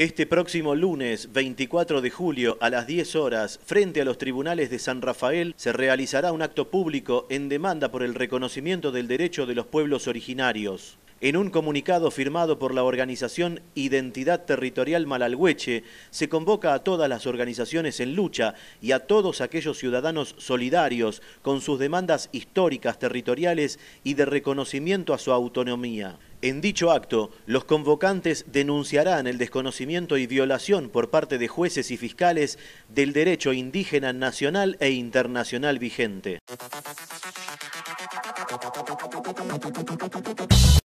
Este próximo lunes 24 de julio a las 10 horas, frente a los tribunales de San Rafael, se realizará un acto público en demanda por el reconocimiento del derecho de los pueblos originarios. En un comunicado firmado por la organización Identidad Territorial Malalhueche, se convoca a todas las organizaciones en lucha y a todos aquellos ciudadanos solidarios con sus demandas históricas, territoriales y de reconocimiento a su autonomía. En dicho acto, los convocantes denunciarán el desconocimiento y violación por parte de jueces y fiscales del derecho indígena nacional e internacional vigente.